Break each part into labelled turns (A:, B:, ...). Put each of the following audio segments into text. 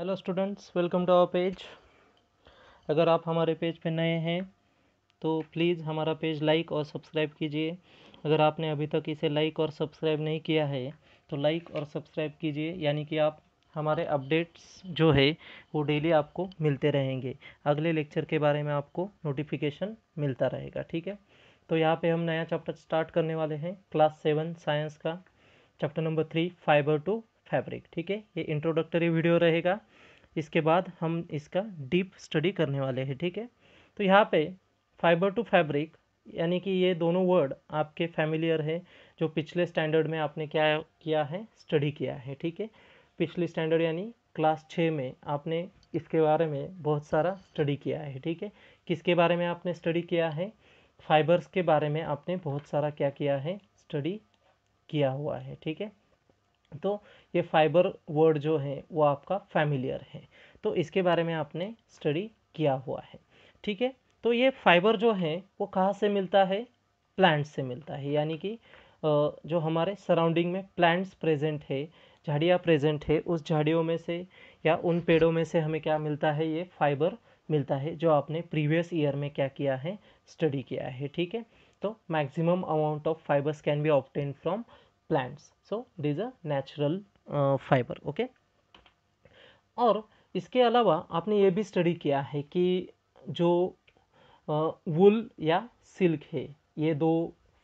A: Hello students welcome to our page अगर आप हमारे पेज पर नए हैं तो प्लीज़ हमारा पेज लाइक और सब्सक्राइब कीजिए अगर आपने अभी तक इसे लाइक और सब्सक्राइब नहीं किया है तो लाइक और सब्सक्राइब कीजिए यानी कि आप हमारे अपडेट्स जो है वो डेली आपको मिलते रहेंगे अगले लेक्चर के बारे में आपको नोटिफिकेशन मिलता रहेगा ठीक है तो यहाँ पर हम नया चैप्टर स्टार्ट करने वाले हैं क्लास सेवन साइंस का chapter number three fibre to fabric ठीक है ये इंट्रोडक्टरी वीडियो रहेगा इसके बाद हम इसका डीप स्टडी करने वाले हैं ठीक है तो यहाँ पे फाइबर टू फैब्रिक यानी कि ये दोनों वर्ड आपके फैमिलियर है जो पिछले स्टैंडर्ड में आपने क्या किया है स्टडी किया है ठीक है पिछले स्टैंडर्ड यानी क्लास छः में आपने इसके बारे में बहुत सारा स्टडी किया है ठीक है किसके बारे में आपने स्टडी किया है फाइबर्स के बारे में आपने बहुत सारा क्या किया है स्टडी किया हुआ है ठीक है तो ये फाइबर वर्ड जो है वो आपका फैमिलियर है तो इसके बारे में आपने स्टडी किया हुआ है ठीक है तो ये फाइबर जो है वो कहाँ से मिलता है प्लांट्स से मिलता है यानी कि जो हमारे सराउंडिंग में प्लांट्स प्रेजेंट है झाड़ियाँ प्रेजेंट है उस झाड़ियों में से या उन पेड़ों में से हमें क्या मिलता है ये फाइबर मिलता है जो आपने प्रीवियस ईयर में क्या किया है स्टडी किया है ठीक है तो maximum amount of fibres can be obtained from plants so there a natural fibre okay और इसके अलावा आपने ये भी स्टडी किया है कि जो वुल uh, या सिल्क है ये दो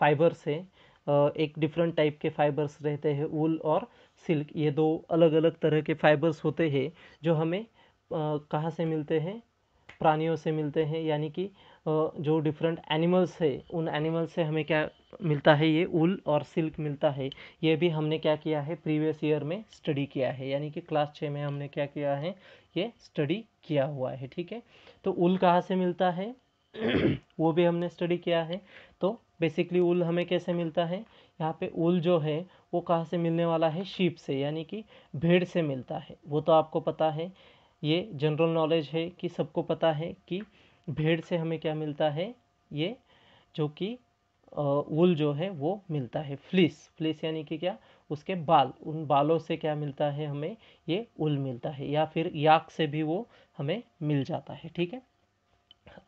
A: फाइबर्स है uh, एक डिफरेंट टाइप के फाइबर्स रहते हैं वुल और सिल्क ये दो अलग अलग तरह के फाइबर्स होते हैं जो हमें uh, कहाँ से मिलते हैं प्राणियों से मिलते हैं यानी कि जो डिफरेंट एनिमल्स है उन एनिमल्स से हमें क्या मिलता है ये उल और सिल्क मिलता है ये भी हमने क्या किया है प्रीवियस ईयर में स्टडी किया है यानी कि क्लास छः में हमने क्या किया है ये स्टडी किया हुआ है ठीक है तो उल कहाँ से मिलता है वो भी हमने स्टडी किया है तो बेसिकली उल हमें कैसे मिलता है यहाँ पे उल जो है वो कहाँ से मिलने वाला है शीप से यानी कि भेड़ से मिलता है वो तो आपको पता है ये जनरल नॉलेज है कि सबको पता है कि भेड़ से हमें क्या मिलता है ये जो कि वुल जो है वो मिलता है फ्लिस फ्लिस यानी कि क्या उसके बाल उन बालों से क्या मिलता है हमें ये उल मिलता है या फिर याक से भी वो हमें मिल जाता है ठीक है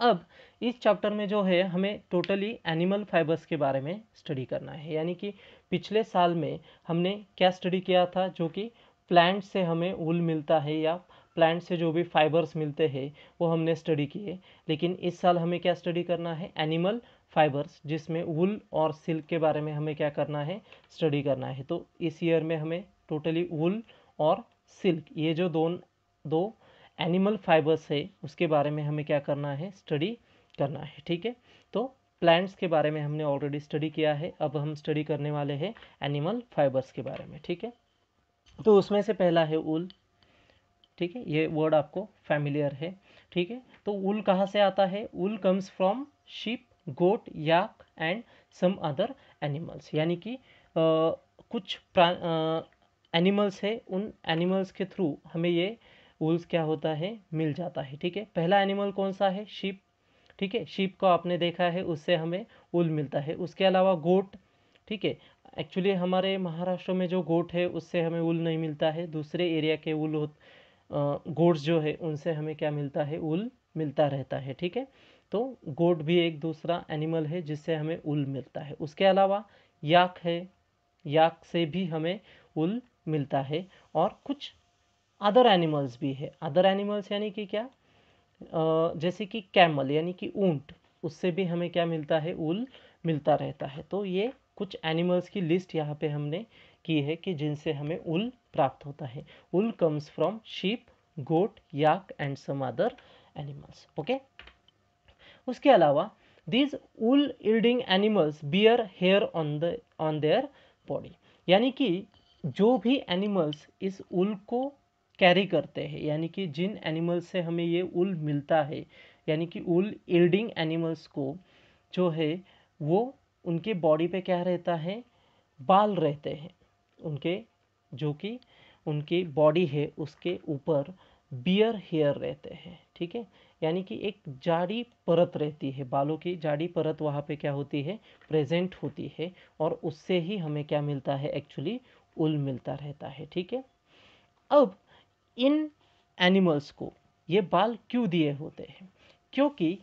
A: अब इस चैप्टर में जो है हमें टोटली एनिमल फाइबर्स के बारे में स्टडी करना है यानी कि पिछले साल में हमने क्या स्टडी किया था जो कि प्लांट से हमें उल मिलता है या प्लांट से जो भी फाइबर्स मिलते हैं वो हमने स्टडी किए लेकिन इस साल हमें क्या स्टडी करना है एनिमल फाइबर्स जिसमें वुल और सिल्क के बारे में हमें क्या करना है स्टडी करना है तो इस ईयर में हमें टोटली वुल और सिल्क ये जो दो दो एनिमल फाइबर्स है उसके बारे में हमें क्या करना है स्टडी करना है ठीक है तो प्लांट्स के बारे में हमने ऑलरेडी स्टडी किया है अब हम स्टडी करने वाले हैं एनिमल फाइबर्स के बारे में ठीक है तो उसमें से पहला है उल ठीक है ये वर्ड आपको फैमिलियर है ठीक है तो उल कहाँ से आता है wool comes from sheep goat yak and some other animals यानी कि कुछ एनिमल्स है उन एनिमल्स के थ्रू हमें ये वुल्स क्या होता है मिल जाता है ठीक है पहला एनिमल कौन सा है शीप ठीक है शीप को आपने देखा है उससे हमें उल मिलता है उसके अलावा गोट ठीक है एक्चुअली हमारे महाराष्ट्र में जो गोट है उससे हमें उल नहीं मिलता है दूसरे एरिया के उल गोट्स जो है उनसे हमें क्या मिलता है उल मिलता रहता है ठीक है तो गोट भी एक दूसरा एनिमल है जिससे हमें उल मिलता है उसके अलावा याक है याक से भी हमें उल मिलता है और कुछ अदर एनिमल्स भी है अदर एनिमल्स यानी कि क्या जैसे कि कैमल यानी कि ऊंट उससे भी हमें क्या मिलता है उल मिलता रहता है तो ये कुछ एनिमल्स की लिस्ट यहाँ पे हमने की है कि जिनसे हमें उल प्राप्त होता है wool comes from sheep goat yak and some other animals okay उसके अलावा these wool yielding animals bear hair on the on their body यानी कि जो भी एनिमल्स इस उल को कैरी करते हैं यानी कि जिन एनिमल्स से हमें ये उल मिलता है यानी कि उल इल्डिंग एनिमल्स को जो है वो उनके बॉडी पे क्या रहता है बाल रहते हैं उनके जो कि उनकी बॉडी है उसके ऊपर बियर हेयर रहते हैं ठीक है यानी कि एक जाड़ी परत रहती है बालों की जाड़ी परत वहाँ पे क्या होती है प्रेजेंट होती है और उससे ही हमें क्या मिलता है एक्चुअली उल मिलता रहता है ठीक है अब इन एनिमल्स को ये बाल क्यों दिए होते हैं क्योंकि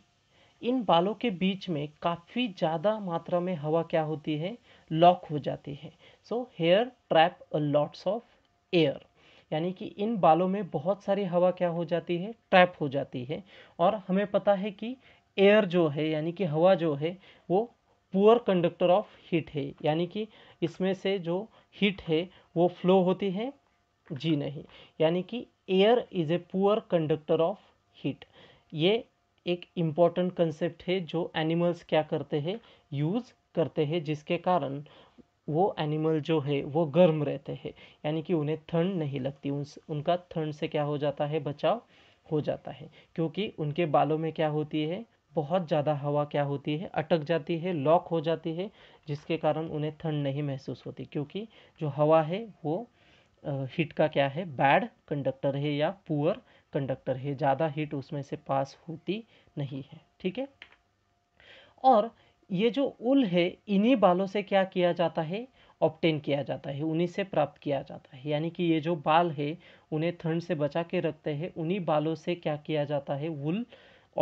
A: इन बालों के बीच में काफ़ी ज़्यादा मात्रा में हवा क्या होती है लॉक हो जाती है so hair trap a lots of air यानी कि इन बालों में बहुत सारी हवा क्या हो जाती है ट्रैप हो जाती है और हमें पता है कि एयर जो है यानी कि हवा जो है वो पुअर कंडक्टर ऑफ हीट है यानी कि इसमें से जो हीट है वो फ्लो होती है जी नहीं यानी कि air is a poor conductor of heat ये एक इम्पॉर्टेंट कंसेप्ट है जो एनिमल्स क्या करते हैं यूज़ करते हैं जिसके कारण वो एनिमल जो है वो गर्म रहते हैं यानी कि उन्हें ठंड नहीं लगती उन उनका ठंड से क्या हो जाता है बचाव हो जाता है क्योंकि उनके बालों में क्या होती है बहुत ज़्यादा हवा क्या होती है अटक जाती है लॉक हो जाती है जिसके कारण उन्हें ठंड नहीं महसूस होती क्योंकि जो हवा है वो हीट का क्या है बैड कंडक्टर है या पुअर कंडक्टर है ज़्यादा हीट उसमें से पास होती नहीं है ठीक है और ये जो उल है इन्हीं बालों से क्या किया जाता है ऑप्टेन किया जाता है उन्हीं से प्राप्त किया जाता है यानी कि ये जो बाल है उन्हें ठंड से बचा के रखते हैं उन्हीं बालों से क्या किया जाता है उल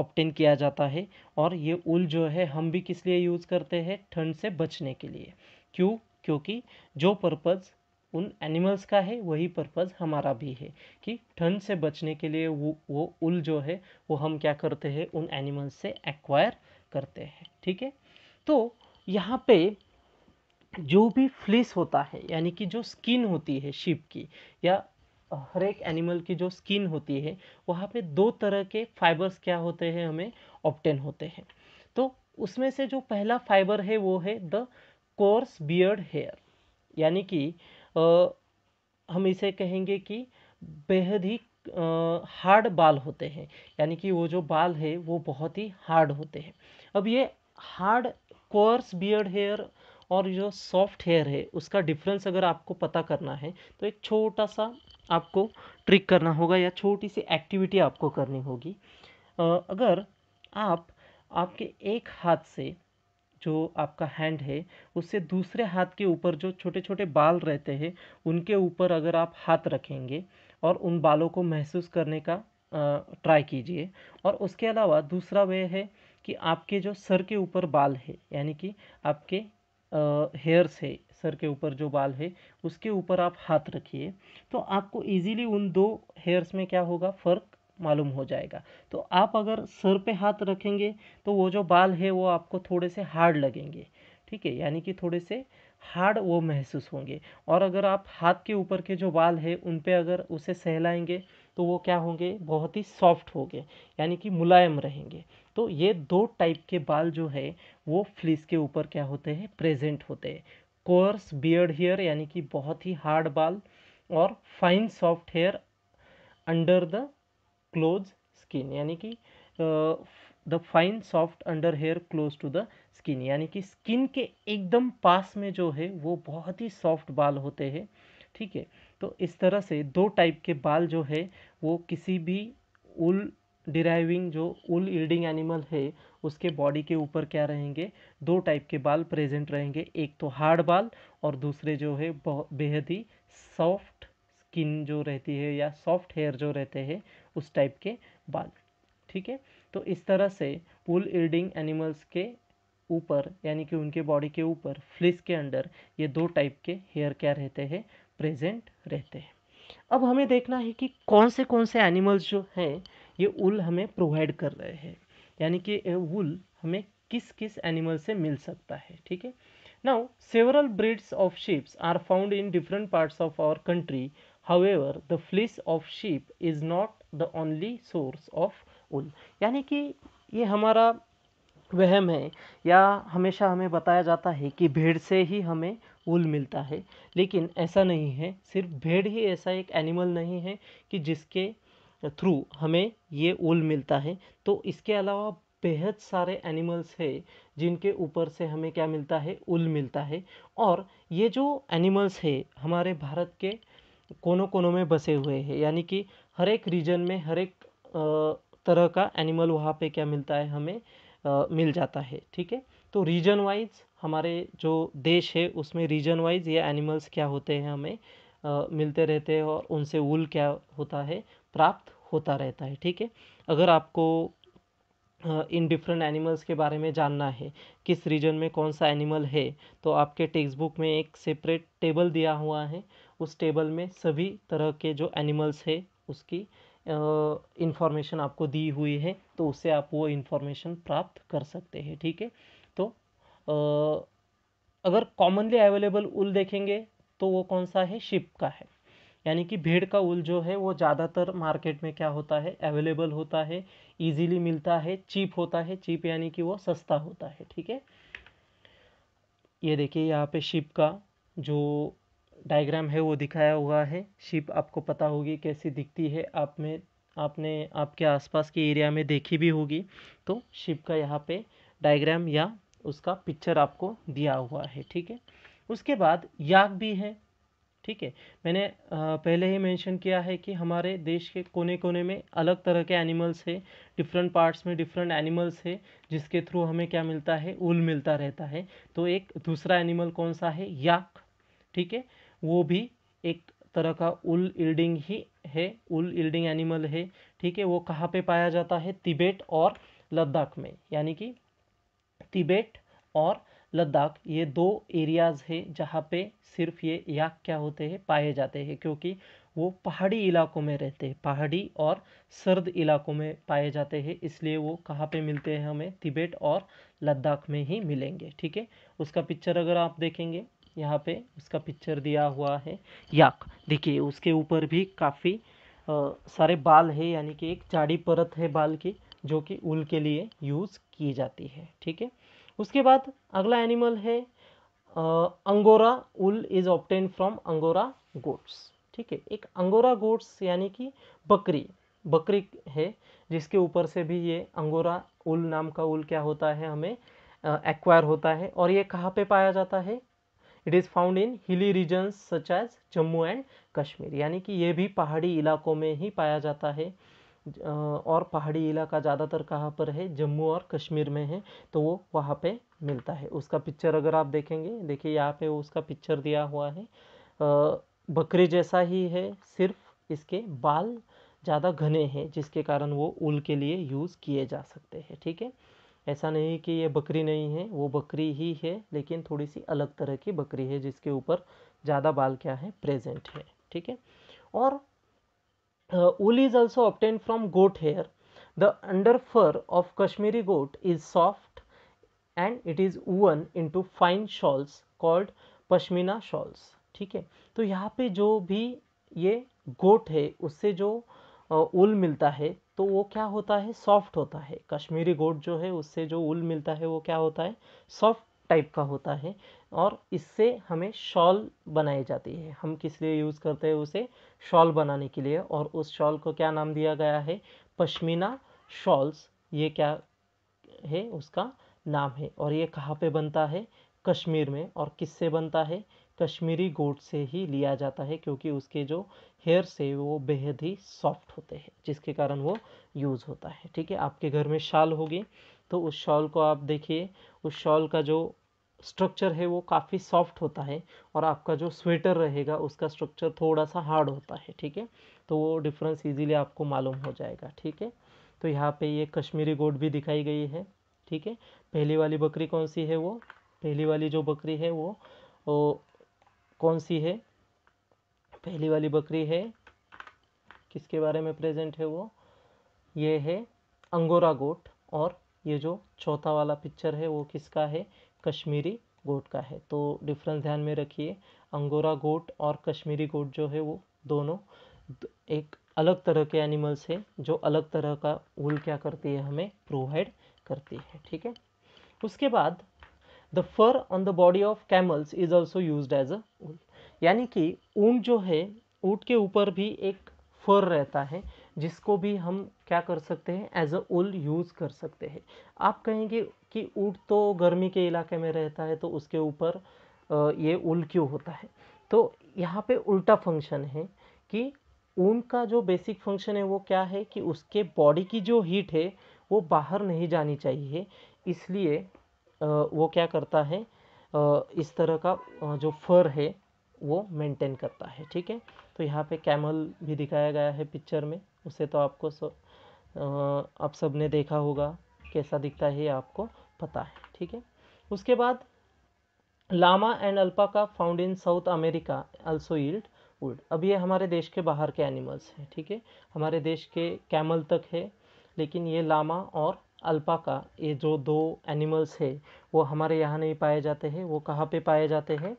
A: ऑप्टेन किया जाता है और ये उल जो है हम भी किस लिए यूज़ करते हैं ठंड से बचने के लिए क्यों क्योंकि जो पर्पज़ उन एनिमल्स का है वही पर्पज़ हमारा भी है कि ठंड से बचने के लिए वो वो उल जो है वो हम क्या करते हैं उन एनिमल्स से एक्वायर करते हैं ठीक है तो यहाँ पे जो भी फ्लिस होता है यानी कि जो स्किन होती है शिप की या हर एक एनिमल की जो स्किन होती है वहाँ पे दो तरह के फाइबर्स क्या होते हैं हमें ऑप्टेन होते हैं तो उसमें से जो पहला फाइबर है वो है द कोर्स बियर्ड हेयर यानी कि आ, हम इसे कहेंगे कि बेहद ही हार्ड बाल होते हैं यानी कि वो जो बाल है वो बहुत ही हार्ड होते हैं अब ये हार्ड कोर्स बियर्ड हेयर और जो सॉफ्ट हेयर है उसका डिफरेंस अगर आपको पता करना है तो एक छोटा सा आपको ट्रिक करना होगा या छोटी सी एक्टिविटी आपको करनी होगी अगर आप आपके एक हाथ से जो आपका हैंड है उससे दूसरे हाथ के ऊपर जो छोटे छोटे बाल रहते हैं उनके ऊपर अगर आप हाथ रखेंगे और उन बालों को महसूस करने का ट्राई कीजिए और उसके अलावा दूसरा वे है कि आपके जो सर के ऊपर बाल है यानी कि आपके हेयर्स है सर के ऊपर जो बाल है उसके ऊपर आप हाथ रखिए तो आपको इजीली उन दो हेयर्स में क्या होगा फ़र्क मालूम हो जाएगा तो आप अगर सर पे हाथ रखेंगे तो वो जो बाल है वो आपको थोड़े से हार्ड लगेंगे ठीक है यानी कि थोड़े से हार्ड वो महसूस होंगे और अगर आप हाथ के ऊपर के जो बाल है उन पे अगर उसे सहलाएंगे तो वो क्या होंगे बहुत ही सॉफ्ट होंगे यानी कि मुलायम रहेंगे तो ये दो टाइप के बाल जो है वो फ्लिस के ऊपर क्या होते हैं प्रेजेंट होते हैं कोर्स बियर्ड हेयर यानी कि बहुत ही हार्ड बाल और fine soft hair under the close skin यानी कि the fine soft under hair close to the skin यानी कि स्किन के एकदम पास में जो है वो बहुत ही सॉफ्ट बाल होते हैं ठीक है तो इस तरह से दो टाइप के बाल जो है वो किसी भी उल डिराइविंग जो उल ईल्डिंग एनिमल है उसके बॉडी के ऊपर क्या रहेंगे दो टाइप के बाल प्रेजेंट रहेंगे एक तो हार्ड बाल और दूसरे जो है बेहद ही सॉफ्ट स्किन जो रहती है या सॉफ्ट हेयर जो रहते हैं उस टाइप के बाल ठीक है तो इस तरह से उल ईल्डिंग एनिमल्स के ऊपर यानी कि उनके बॉडी के ऊपर फ्लिस के अंडर ये दो टाइप के हेयर क्या रहते हैं प्रेजेंट रहते हैं अब हमें देखना है कि कौन से कौन से एनिमल्स जो हैं ये उल हमें प्रोवाइड कर रहे हैं यानी कि उल हमें किस किस एनिमल से मिल सकता है ठीक है now several breeds of sheep are found in different parts of our country however the fleece of sheep is not the only source of wool यानी कि ये हमारा वहम है या हमेशा हमें बताया जाता है कि भेड़ से ही हमें ऊल मिलता है लेकिन ऐसा नहीं है सिर्फ भेड़ ही ऐसा एक एनिमल नहीं है कि जिसके थ्रू हमें ये ऊल मिलता है तो इसके अलावा बेहद सारे एनिमल्स है जिनके ऊपर से हमें क्या मिलता है उल मिलता है और ये जो एनिमल्स है हमारे भारत के कोनों कोनों में बसे हुए हैं यानी कि हर एक रीजन में हर एक तरह का एनिमल वहाँ पे क्या मिलता है हमें मिल जाता है ठीक है तो रीजन वाइज हमारे जो देश है उसमें रीजन वाइज ये एनिमल्स क्या होते हैं हमें आ, मिलते रहते हैं और उनसे वूल क्या होता है प्राप्त होता रहता है ठीक है अगर आपको इन डिफरेंट एनिमल्स के बारे में जानना है किस रीजन में कौन सा एनिमल है तो आपके टेक्स्ट बुक में एक सेपरेट टेबल दिया हुआ है उस टेबल में सभी तरह के जो एनिमल्स है उसकी इन्फॉर्मेशन आपको दी हुई है तो उससे आप वो इन्फॉर्मेशन प्राप्त कर सकते हैं ठीक है तो आ, अगर कॉमनली अवेलेबल उल देखेंगे तो वो कौन सा है शिप का है यानी कि भेड़ का उल जो है वो ज़्यादातर मार्केट में क्या होता है अवेलेबल होता है इजीली मिलता है चीप होता है चीप यानी कि वो सस्ता होता है ठीक है ये देखिए यहाँ पे शिप का जो डायग्राम है वो दिखाया हुआ है शिप आपको पता होगी कैसी दिखती है आप में आपने आपके आसपास के एरिया में देखी भी होगी तो शिप का यहाँ पे डायग्राम या उसका पिक्चर आपको दिया हुआ है ठीक है उसके बाद याक भी है ठीक है मैंने पहले ही मेंशन किया है कि हमारे देश के कोने कोने में अलग तरह के एनिमल्स है डिफरेंट पार्ट्स में डिफरेंट एनिमल्स है जिसके थ्रू हमें क्या मिलता है ऊल मिलता रहता है तो एक दूसरा एनिमल कौन सा है याक ठीक है वो भी एक तरह का उल इल्डिंग ही है उल इल्डिंग एनिमल है ठीक है वो कहाँ पे पाया जाता है तिबेट और लद्दाख में यानी कि तिबेट और लद्दाख ये दो एरियाज़ है जहाँ पे सिर्फ ये याक क्या होते हैं पाए जाते हैं क्योंकि वो पहाड़ी इलाकों में रहते हैं पहाड़ी और सर्द इलाकों में पाए जाते हैं इसलिए वो कहाँ पे मिलते हैं हमें तिबेट और लद्दाख में ही मिलेंगे ठीक है उसका पिक्चर अगर आप देखेंगे यहाँ पे उसका पिक्चर दिया हुआ है याक देखिए उसके ऊपर भी काफ़ी सारे बाल है यानी कि एक चाड़ी परत है बाल की जो कि उल के लिए यूज़ की जाती है ठीक है उसके बाद अगला एनिमल है angora wool is obtained from angora goats ठीक है एक अंगोरा गोट्स यानी कि बकरी बकरी है जिसके ऊपर से भी ये अंगोरा उल नाम का उल क्या होता है हमें एक्वायर होता है और ये कहाँ पे पाया जाता है it is found in hilly regions such as Jammu and Kashmir यानी कि ये भी पहाड़ी इलाकों में ही पाया जाता है और पहाड़ी इलाका ज़्यादातर कहाँ पर है जम्मू और कश्मीर में है तो वो वहाँ पे मिलता है उसका पिक्चर अगर आप देखेंगे देखिए यहाँ पे उसका पिक्चर दिया हुआ है बकरी जैसा ही है सिर्फ इसके बाल ज़्यादा घने हैं जिसके कारण वो ऊल के लिए यूज़ किए जा सकते हैं ठीक है ऐसा नहीं कि ये बकरी नहीं है वो बकरी ही है लेकिन थोड़ी सी अलग तरह की बकरी है जिसके ऊपर ज़्यादा बाल क्या है प्रेजेंट है ठीक है और wool is also obtained from goat hair the under fur of Kashmiri goat is soft and it is woven into fine shawls called pashmina shawls ठीक है तो यहाँ पे जो भी ये गोट है उससे जो उल मिलता है तो वो क्या होता है सॉफ्ट होता है कश्मीरी गोट जो है उससे जो उल मिलता है वो क्या होता है सॉफ्ट टाइप का होता है और इससे हमें शॉल बनाई जाती है हम किस लिए यूज़ करते हैं उसे शॉल बनाने के लिए और उस शॉल को क्या नाम दिया गया है पश्मीना शॉल्स ये क्या है उसका नाम है और ये कहाँ पे बनता है कश्मीर में और किससे बनता है कश्मीरी गोट से ही लिया जाता है क्योंकि उसके जो हेयर्स है वो बेहद ही सॉफ्ट होते हैं जिसके कारण वो यूज़ होता है ठीक है आपके घर में शाल होगी तो उस शॉल को आप देखिए उस शॉल का जो स्ट्रक्चर है वो काफ़ी सॉफ्ट होता है और आपका जो स्वेटर रहेगा उसका स्ट्रक्चर थोड़ा सा हार्ड होता है ठीक है तो वो डिफरेंस इजीली आपको मालूम हो जाएगा ठीक है तो यहाँ पे ये कश्मीरी गोट भी दिखाई गई है ठीक है पहली वाली बकरी कौन सी है वो पहली वाली जो बकरी है वो, वो कौन सी है पहली वाली बकरी है किसके बारे में प्रेजेंट है वो ये है अंगोरा गोट और ये जो चौथा वाला पिक्चर है वो किसका है कश्मीरी गोट का है तो डिफरेंस ध्यान में रखिए अंगोरा गोट और कश्मीरी गोट जो है वो दोनों एक अलग तरह के एनिमल्स है जो अलग तरह का वूल क्या करती है हमें प्रोवाइड करती है ठीक है उसके बाद the fur on the body of camels is also used as a यानी कि ऊँट जो है ऊँट के ऊपर भी एक फर रहता है जिसको भी हम क्या कर सकते हैं एज अ उल यूज़ कर सकते हैं आप कहेंगे कि ऊँट तो गर्मी के इलाके में रहता है तो उसके ऊपर ये उल क्यों होता है तो यहाँ पे उल्टा फंक्शन है कि ऊन का जो बेसिक फंक्शन है वो क्या है कि उसके बॉडी की जो हीट है वो बाहर नहीं जानी चाहिए इसलिए वो क्या करता है इस तरह का जो फर है वो मेंटेन करता है ठीक है तो यहाँ पे कैमल भी दिखाया गया है पिक्चर में उसे तो आपको सो आप सब ने देखा होगा कैसा दिखता है आपको पता है ठीक है उसके बाद Lama and alpaca found in South America also yield wool अब ये हमारे देश के बाहर के एनिमल्स हैं ठीक है थीके? हमारे देश के कैमल तक है लेकिन ये लामा और अल्पाका ये जो दो एनिमल्स है वो हमारे यहाँ नहीं पाए जाते हैं वो कहाँ पे पाए जाते हैं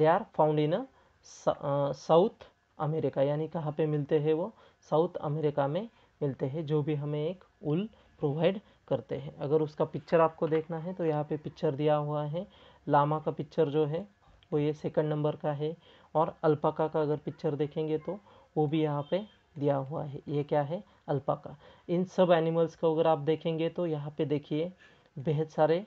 A: they are found in South America यानी कहाँ पे मिलते हैं वो साउथ अमेरिका में मिलते हैं जो भी हमें एक उल प्रोवाइड करते हैं अगर उसका पिक्चर आपको देखना है तो यहाँ पे पिक्चर दिया हुआ है लामा का पिक्चर जो है वो ये सेकंड नंबर का है और अल्पाका का अगर पिक्चर देखेंगे तो वो भी यहाँ पे दिया हुआ है ये क्या है अल्पाका इन सब एनिमल्स को अगर आप देखेंगे तो यहाँ पे देखिए बेहद सारे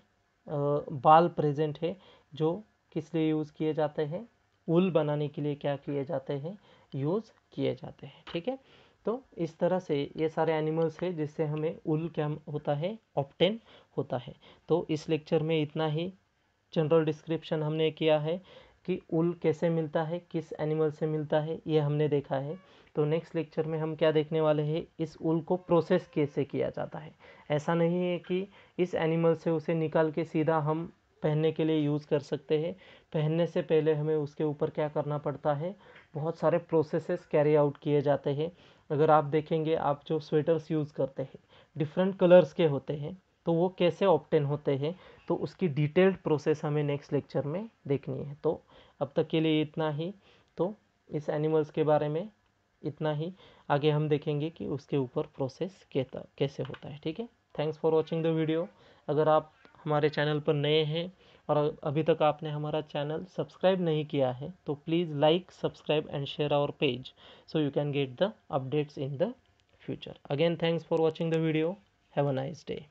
A: बाल प्रेजेंट है जो किस लिए यूज़ किए जाते हैं उल बनाने के लिए क्या किए जाते हैं यूज़ किए जाते हैं ठीक है तो इस तरह से ये सारे एनिमल्स है जिससे हमें उल क्या होता है ऑप्टेन होता है तो इस लेक्चर में इतना ही जनरल डिस्क्रिप्शन हमने किया है कि उल कैसे मिलता है किस एनिमल से मिलता है ये हमने देखा है तो नेक्स्ट लेक्चर में हम क्या देखने वाले हैं इस ऊल को प्रोसेस कैसे किया जाता है ऐसा नहीं है कि इस एनिमल से उसे निकाल के सीधा हम पहनने के लिए यूज़ कर सकते हैं पहनने से पहले हमें उसके ऊपर क्या करना पड़ता है बहुत सारे प्रोसेसेस कैरी आउट किए जाते हैं अगर आप देखेंगे आप जो स्वेटर्स यूज़ करते हैं डिफरेंट कलर्स के होते हैं तो वो कैसे ऑप्टेन होते हैं तो उसकी डिटेल्ड प्रोसेस हमें नेक्स्ट लेक्चर में देखनी है तो अब तक के लिए इतना ही तो इस एनिमल्स के बारे में इतना ही आगे हम देखेंगे कि उसके ऊपर प्रोसेस कैसा कैसे होता है ठीक है thanks for watching the video अगर आप हमारे चैनल पर नए हैं और अभी तक आपने हमारा चैनल सब्सक्राइब नहीं किया है तो please like subscribe and share our page so you can get the updates in the future again thanks for watching the video have a nice day